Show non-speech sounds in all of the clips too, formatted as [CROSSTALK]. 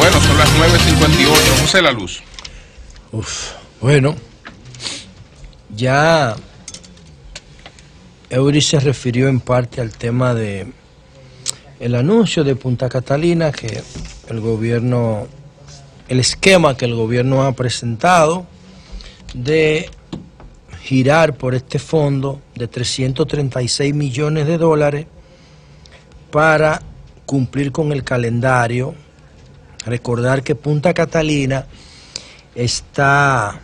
Bueno, son las 9.58. José La Luz. Uf, bueno, ya Eury se refirió en parte al tema de el anuncio de Punta Catalina que el gobierno, el esquema que el gobierno ha presentado de girar por este fondo de 336 millones de dólares para cumplir con el calendario Recordar que Punta Catalina está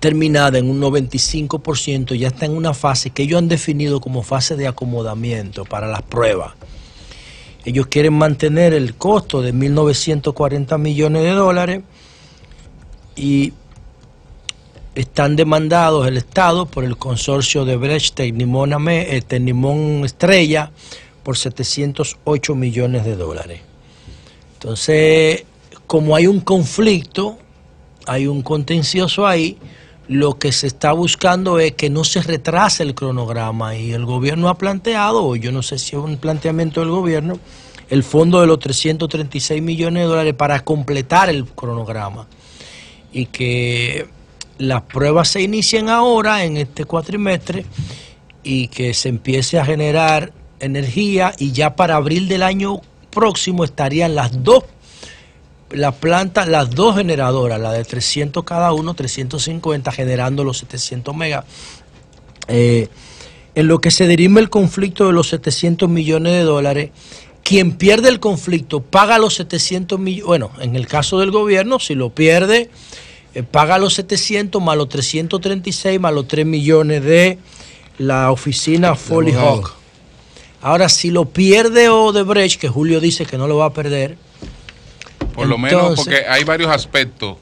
terminada en un 95%, ya está en una fase que ellos han definido como fase de acomodamiento para las pruebas. Ellos quieren mantener el costo de 1.940 millones de dólares y están demandados el Estado por el consorcio de Brecht Nimón eh, Estrella por 708 millones de dólares. Entonces, como hay un conflicto, hay un contencioso ahí, lo que se está buscando es que no se retrase el cronograma y el gobierno ha planteado, o yo no sé si es un planteamiento del gobierno, el fondo de los 336 millones de dólares para completar el cronograma y que las pruebas se inicien ahora en este cuatrimestre y que se empiece a generar energía y ya para abril del año próximo estarían las dos la planta, las dos generadoras, la de 300 cada uno, 350, generando los 700 megas. Eh, en lo que se deriva el conflicto de los 700 millones de dólares, quien pierde el conflicto paga los 700 millones, bueno, en el caso del gobierno, si lo pierde, eh, paga los 700 más los 336 más los 3 millones de la oficina Folly Hawk. Ahora, si lo pierde Odebrecht, que Julio dice que no lo va a perder. Por lo menos porque hay varios aspectos.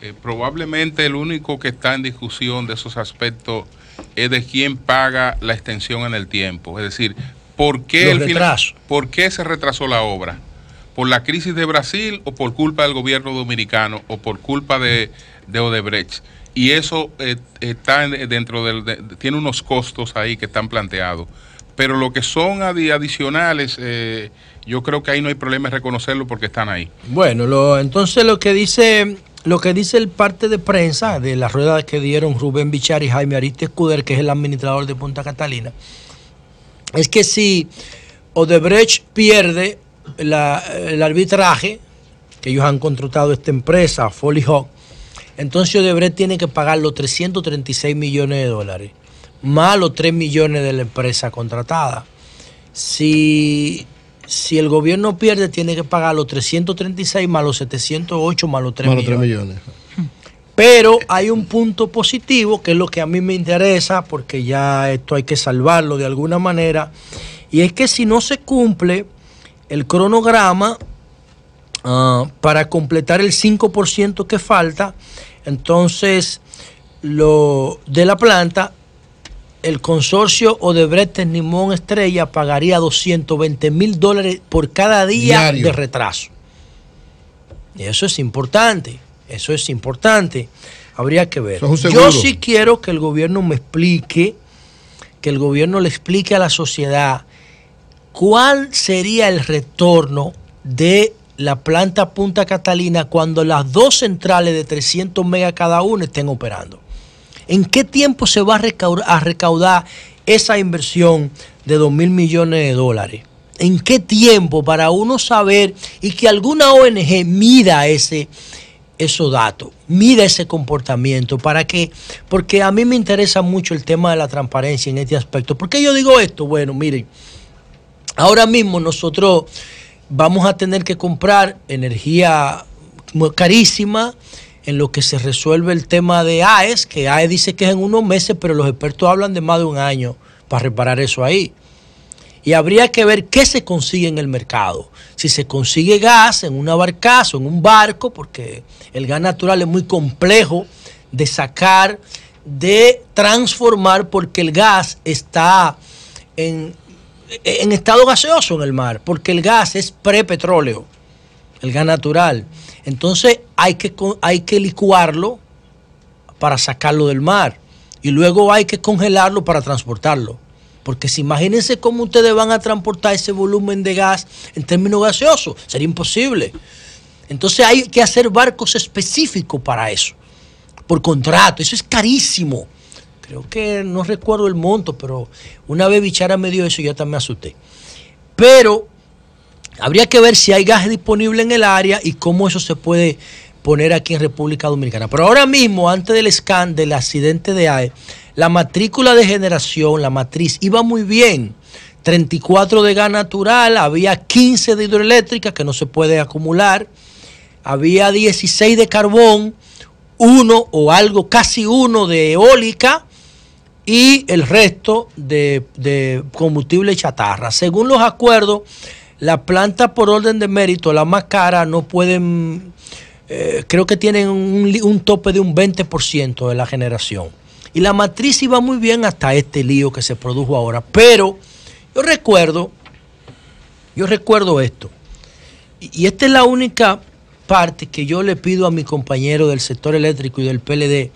Eh, probablemente el único que está en discusión de esos aspectos es de quién paga la extensión en el tiempo. Es decir, ¿por qué, el se retrasó la obra? ¿Por la crisis de Brasil o por culpa del gobierno dominicano o por culpa de, Odebrecht? Y eso eh, está dentro del... tiene unos costos ahí que están planteados pero lo que son adicionales, eh, yo creo que ahí no hay problema en reconocerlo porque están ahí. Bueno, entonces lo que dice lo que dice el parte de prensa de las ruedas que dieron Rubén Bichar y Jaime Ariste Escuder, que es el administrador de Punta Catalina, es que si Odebrecht pierde el arbitraje, que ellos han contratado esta empresa, Foley Hawk, entonces Odebrecht tiene que pagar los 336 millones de dólares más los 3 millones de la empresa contratada. Si, el gobierno pierde, tiene que pagar los 336 más los 708 más los 3 millones. Pero hay un punto positivo que es lo que a mí me interesa, porque ya esto hay que salvarlo de alguna manera, y es que si no se cumple el cronograma ah, para completar el 5% que falta, entonces lo de la planta el consorcio Odebrecht Nimón Estrella pagaría 220 mil dólares por cada día de retraso. eso es importante, eso es importante. Habría que ver. Yo sí quiero que el gobierno me explique, que el gobierno le explique a la sociedad cuál sería el retorno de la planta Punta Catalina cuando las dos centrales de 300 megas cada una estén operando. ¿En qué tiempo se va a recaudar, esa inversión de 2 mil millones de dólares? ¿En qué tiempo para uno saber y que alguna ONG mida ese, esos datos, mida ese comportamiento? ¿Para qué? Porque a mí me interesa mucho el tema de la transparencia en este aspecto. ¿Por qué yo digo esto? Bueno, miren, ahora mismo nosotros vamos a tener que comprar energía carísima en lo que se resuelve el tema de AES, que AES dice que es en unos meses, pero los expertos hablan de más de un año para reparar eso ahí. Y habría que ver qué se consigue en el mercado. Si se consigue gas en una barcaza, en un barco, porque el gas natural es muy complejo de sacar, de transformar, porque el gas está en, en estado gaseoso en el mar, porque el gas es pre-petróleo, el gas natural. Entonces, hay que, hay que licuarlo para sacarlo del mar y luego hay que congelarlo para transportarlo. Porque si imagínense cómo ustedes van a transportar ese volumen de gas en términos gaseosos, sería imposible. Entonces hay que hacer barcos específicos para eso, por contrato. Eso es carísimo. Creo que no recuerdo el monto, pero una vez Bichara me dio eso y yo también asusté. Pero habría que ver si hay gas disponible en el área y cómo eso se puede poner aquí en República Dominicana. Pero ahora mismo, antes del scan del accidente de AE, la matrícula de generación, la matriz, iba muy bien. 34 de gas natural, había 15 de hidroeléctrica que no se puede acumular, había 16 de carbón, uno o algo, casi uno de eólica y el resto de, combustible chatarra. Según los acuerdos, la planta por orden de mérito, la más cara, no pueden eh, creo que tienen un, tope de un 20% de la generación. Y la matriz iba muy bien hasta este lío que se produjo ahora. Pero yo recuerdo, yo recuerdo esto. Y, y esta es la única parte que yo le pido a mi compañero del sector eléctrico y del PLD,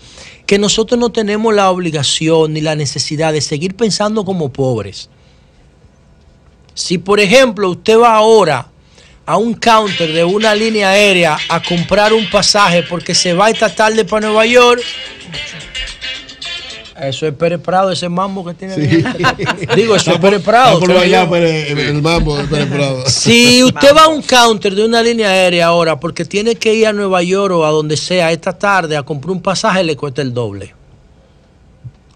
que nosotros no tenemos la obligación ni la necesidad de seguir pensando como pobres. Si por ejemplo usted va ahora a un counter de una línea aérea a comprar un pasaje porque se va esta tarde para Nueva York. Eso es Pérez Prado, ese mambo que tiene. Digo, eso es Pérez Prado. Si usted va a un counter de una línea aérea ahora porque tiene que ir a Nueva York o a donde sea esta tarde a comprar un pasaje, le cuesta el doble.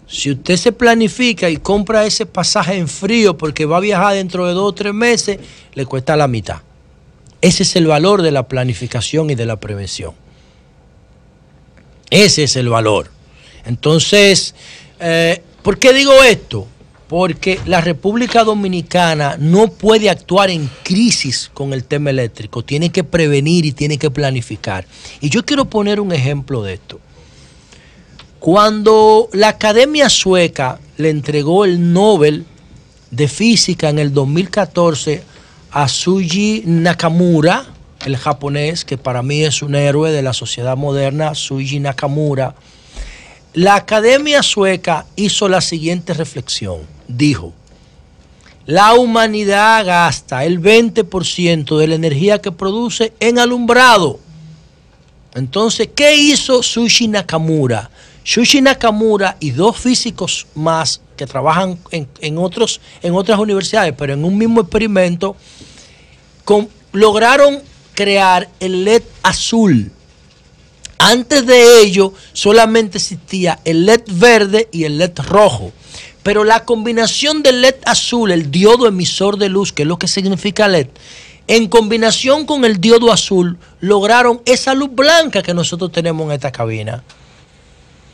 Si usted se planifica y compra ese pasaje en frío porque va a viajar dentro de dos o tres meses, le cuesta la mitad. Ese es el valor de la planificación y de la prevención. Ese es el valor. Entonces, eh, ¿por qué digo esto? Porque la República Dominicana no puede actuar en crisis con el tema eléctrico. Tiene que prevenir y tiene que planificar. Y yo quiero poner un ejemplo de esto. Cuando la Academia Sueca le entregó el Nobel de Física en el 2014 Asuji Nakamura, el japonés, que para mí es un héroe de la sociedad moderna, Suji Nakamura, la Academia Sueca hizo la siguiente reflexión. Dijo, la humanidad gasta el 20% de la energía que produce en alumbrado. Entonces, ¿qué hizo Sushi Nakamura? Sushi Nakamura y dos físicos más que trabajan en, otros, en otras universidades, pero en un mismo experimento, lograron crear el LED azul. Antes de ello solamente existía el LED verde y el LED rojo. Pero la combinación del LED azul, el diodo emisor de luz, que es lo que significa LED, en combinación con el diodo azul, lograron esa luz blanca que nosotros tenemos en esta cabina.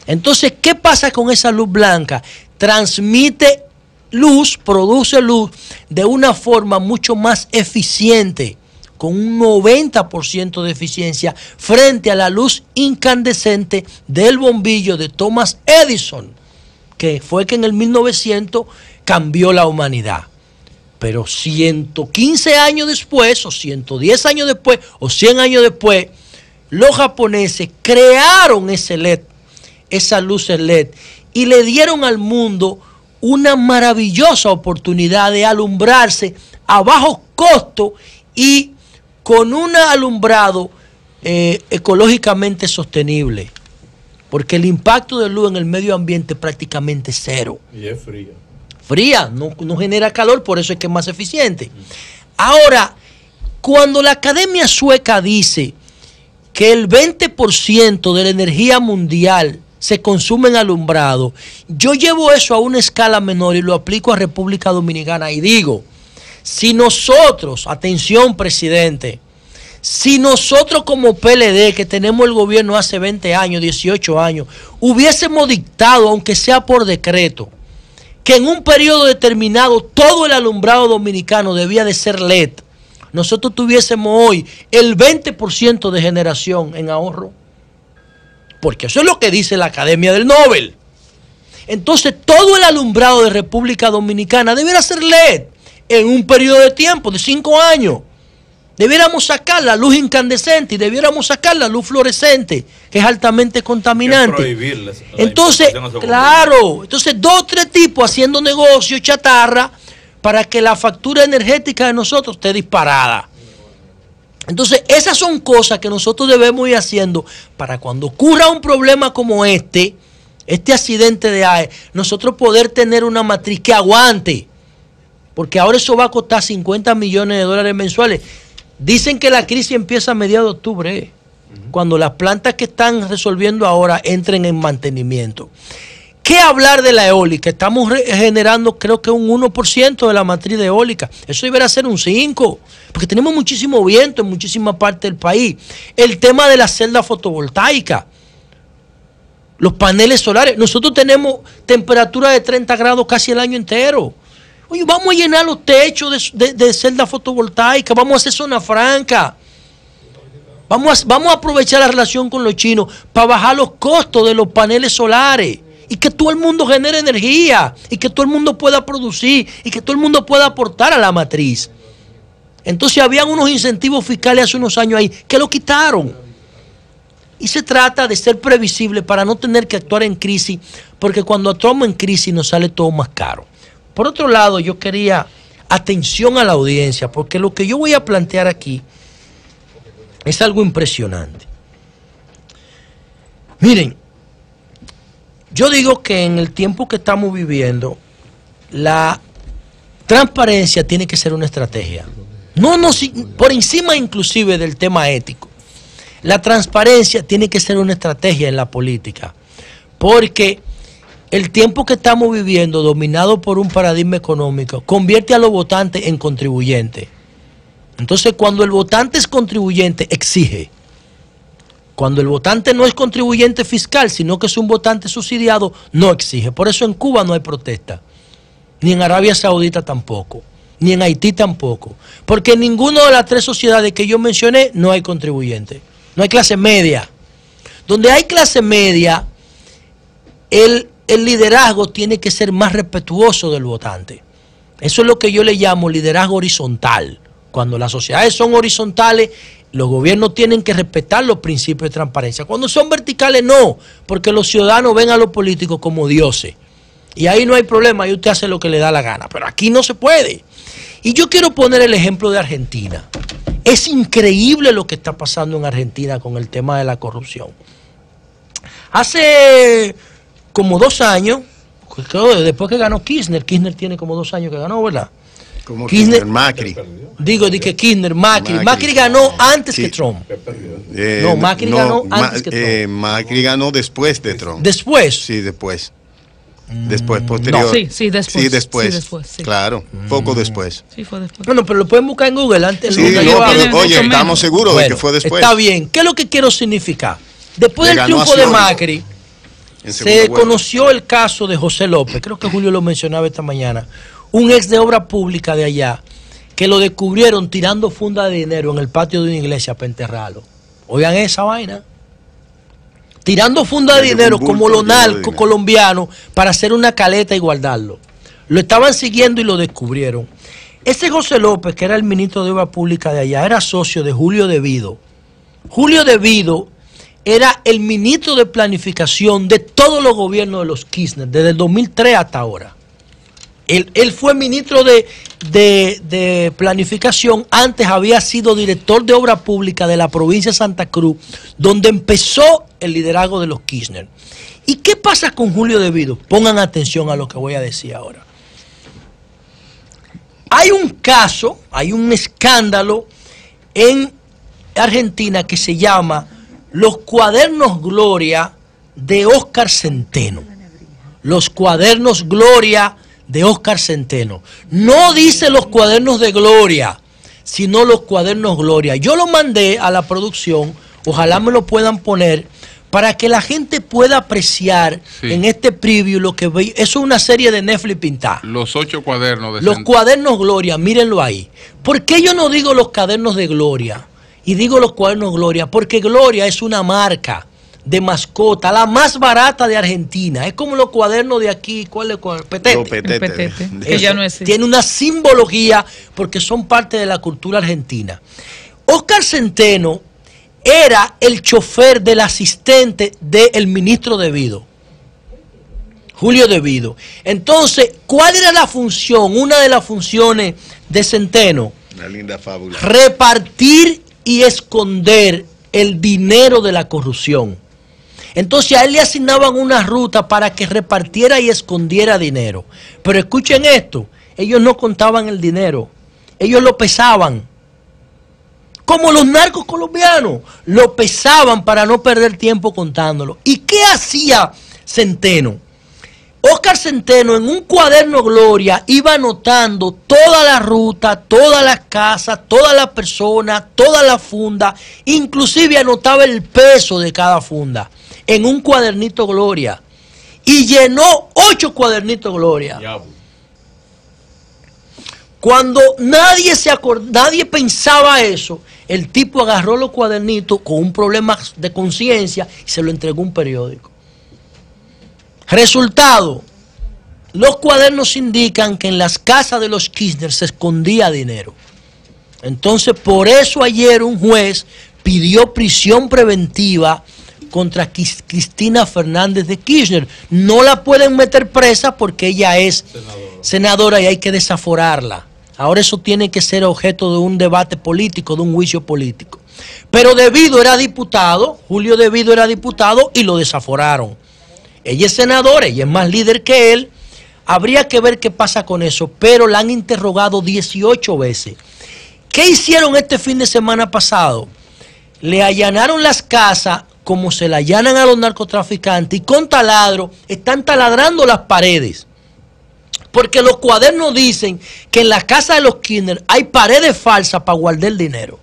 Entonces, ¿qué pasa con esa luz blanca? transmite luz, produce luz de una forma mucho más eficiente, con un 90% de eficiencia frente a la luz incandescente del bombillo de Thomas Edison, que fue que en el 1900 cambió la humanidad. Pero 115 años después, o 110 años después, o 100 años después, los japoneses crearon ese LED, esa luz LED, y le dieron al mundo una maravillosa oportunidad de alumbrarse a bajo costo y con un alumbrado eh, ecológicamente sostenible. Porque el impacto de luz en el medio ambiente es prácticamente cero. Y es fría. Fría, no, no genera calor, por eso es que es más eficiente. Ahora, cuando la Academia Sueca dice que el 20% de la energía mundial se consumen alumbrado. Yo llevo eso a una escala menor y lo aplico a República Dominicana y digo, si nosotros, atención presidente, si nosotros como PLD, que tenemos el gobierno hace 20 años, 18 años, hubiésemos dictado, aunque sea por decreto, que en un periodo determinado todo el alumbrado dominicano debía de ser LED, nosotros tuviésemos hoy el 20% de generación en ahorro porque eso es lo que dice la Academia del Nobel. Entonces, todo el alumbrado de República Dominicana debiera ser LED en un periodo de tiempo de cinco años. Debiéramos sacar la luz incandescente y debiéramos sacar la luz fluorescente, que es altamente contaminante. entonces, claro, entonces dos tres tipos haciendo negocio chatarra para que la factura energética de nosotros esté disparada. Entonces, esas son cosas que nosotros debemos ir haciendo para cuando ocurra un problema como este, este accidente de AE, nosotros poder tener una matriz que aguante. Porque ahora eso va a costar 50 millones de dólares mensuales. Dicen que la crisis empieza a mediados de octubre, eh, cuando las plantas que están resolviendo ahora entren en mantenimiento. ¿Qué hablar de la eólica? Estamos generando creo que un 1% de la matriz eólica. Eso debería ser un 5%, porque tenemos muchísimo viento en muchísima parte del país. El tema de la celda fotovoltaica, los paneles solares. Nosotros tenemos temperatura de 30 grados casi el año entero. Oye, vamos a llenar los techos de, de, celda fotovoltaica, vamos a hacer zona franca. Vamos vamos a aprovechar la relación con los chinos para bajar los costos de los paneles solares y que todo el mundo genere energía y que todo el mundo pueda producir y que todo el mundo pueda aportar a la matriz. Entonces habían unos incentivos fiscales hace unos años ahí que lo quitaron. Y se trata de ser previsible para no tener que actuar en crisis, porque cuando actuamos en crisis nos sale todo más caro. Por otro lado, yo quería atención a la audiencia, porque lo que yo voy a plantear aquí es algo impresionante. Miren, yo digo que en el tiempo que estamos viviendo, la transparencia tiene que ser una estrategia. No, por encima inclusive del tema ético. La transparencia tiene que ser una estrategia en la política, porque el tiempo que estamos viviendo, dominado por un paradigma económico, convierte a los votantes en contribuyentes. Entonces, cuando el votante es contribuyente, exige. Cuando el votante no es contribuyente fiscal, sino que es un votante subsidiado, no exige. Por eso en Cuba no hay protesta, ni en Arabia Saudita tampoco, ni en Haití tampoco, porque en ninguna de las tres sociedades que yo mencioné no hay contribuyente, no hay clase media. Donde hay clase media, el, el liderazgo tiene que ser más respetuoso del votante. Eso es lo que yo le llamo liderazgo horizontal. Cuando las sociedades son horizontales, los gobiernos tienen que respetar los principios de transparencia. Cuando son verticales, no, porque los ciudadanos ven a los políticos como dioses. Y ahí no hay problema, ahí usted hace lo que le da la gana. Pero aquí no se puede. Y yo quiero poner el ejemplo de Argentina. Es increíble lo que está pasando en Argentina con el tema de la corrupción. Hace como dos años, después que ganó Kirchner, Kirchner tiene como dos años que ganó, ¿verdad? Como Macri. Digo, dije Kirchner, Macri. Macri. Macri ganó antes que Trump. Eh, no, Macri ganó antes que Trump. Eh, Macri ganó después de Trump. ¿Después? Sí, después. Después, mm, posterior. Sí, después. Sí, después. Claro, poco mm. después. Sí, fue después. Bueno, pero lo pueden buscar en Google antes. Sí, oye, este estamos seguros de que fue después. Está bien. ¿Qué es lo que quiero significar? Después del triunfo de Macri, se conoció el caso de José López. Creo que Julio lo mencionaba esta mañana un ex de obra pública de allá, que lo descubrieron tirando funda de dinero en el patio de una iglesia para enterrarlo. Oigan esa vaina. Tirando funda de dinero como lo narco colombiano para hacer una caleta y guardarlo. Lo estaban siguiendo y lo descubrieron. Ese José López, que era el ministro de Obra Pública de allá, era socio de Julio Devido. Julio Devido era el ministro de planificación de todos los gobiernos de los Kirchner, desde el 2003 hasta ahora. Él, fue ministro de, planificación, antes había sido director de obra pública de la provincia de Santa Cruz, donde empezó el liderazgo de los Kirchner. ¿Y qué pasa con Julio Vido? Pongan atención a lo que voy a decir ahora. Hay un caso, hay un escándalo en Argentina que se llama Los Cuadernos Gloria de Óscar Centeno. Los Cuadernos Gloria de Oscar Centeno. No dice los cuadernos de gloria, sino los cuadernos gloria. Yo lo mandé a la producción, ojalá me lo puedan poner para que la gente pueda apreciar en este preview lo que veis. Eso es una serie de Netflix pintada. Los ocho cuadernos de Los cuadernos Gloria, mírenlo ahí. ¿Por qué yo no digo los cuadernos de Gloria? Y digo los cuadernos Gloria, porque Gloria es una marca de mascota, la más barata de Argentina. Es como los cuadernos de aquí, ¿cuál es cuaderno? Petete. petete. [LAUGHS] no Tiene una simbología porque son parte de la cultura argentina. Oscar Centeno era el chofer del asistente del ministro de Julio Devido. Entonces, ¿cuál era la función? Una de las funciones de Centeno. Repartir y esconder el dinero de la corrupción. Entonces a él le asignaban una ruta para que repartiera y escondiera dinero. Pero escuchen esto, ellos no contaban el dinero, ellos lo pesaban. Como los narcos colombianos, lo pesaban para no perder tiempo contándolo. ¿Y qué hacía Centeno? Oscar Centeno en un cuaderno Gloria iba anotando toda la ruta, todas las casas, todas las personas, todas las funda, inclusive anotaba el peso de cada funda en un cuadernito Gloria y llenó ocho cuadernitos Gloria. Cuando nadie, se nadie pensaba eso, el tipo agarró los cuadernitos con un problema de conciencia y se lo entregó a un periódico. Resultado, los cuadernos indican que en las casas de los Kirchner se escondía dinero. Entonces, por eso ayer un juez pidió prisión preventiva contra Cristina Fernández de Kirchner. No la pueden meter presa porque ella es senadora, y hay que desaforarla. Ahora eso tiene que ser objeto de un debate político, de un juicio político. Pero Debido era diputado, Julio Debido era diputado y lo desaforaron. Ella es senadora, ella es más líder que él. Habría que ver qué pasa con eso, pero la han interrogado 18 veces. ¿Qué hicieron este fin de semana pasado? Le allanaron las casas como se la allanan a los narcotraficantes y con taladro están taladrando las paredes. Porque los cuadernos dicen que en la casa de los Kinder hay paredes falsas para guardar el dinero.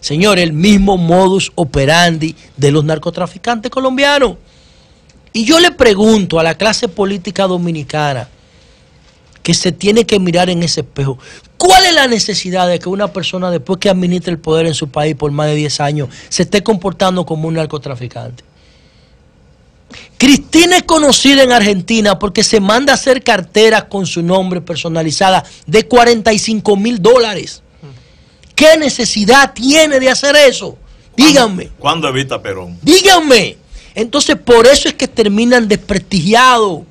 Señor, el mismo modus operandi de los narcotraficantes colombianos. Y yo le pregunto a la clase política dominicana, que se tiene que mirar en ese espejo. ¿Cuál es la necesidad de que una persona, después que administre el poder en su país por más de 10 años, se esté comportando como un narcotraficante? Cristina es conocida en Argentina porque se manda a hacer carteras con su nombre personalizada de 45 mil dólares. ¿Qué necesidad tiene de hacer eso? Díganme. ¿Cuándo evita Perón? Díganme. Entonces, por eso es que terminan desprestigiados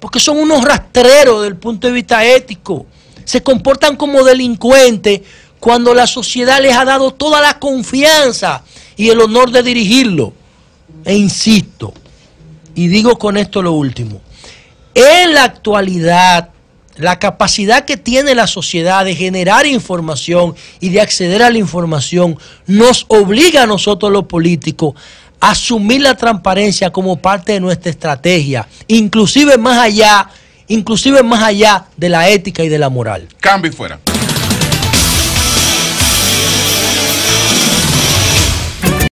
porque son unos rastreros del punto de vista ético. Se comportan como delincuentes cuando la sociedad les ha dado toda la confianza y el honor de dirigirlo. E insisto, y digo con esto lo último, en la actualidad la capacidad que tiene la sociedad de generar información y de acceder a la información nos obliga a nosotros los políticos asumir la transparencia como parte de nuestra estrategia, inclusive más allá, inclusive más allá de la ética y de la moral. Cambio fuera.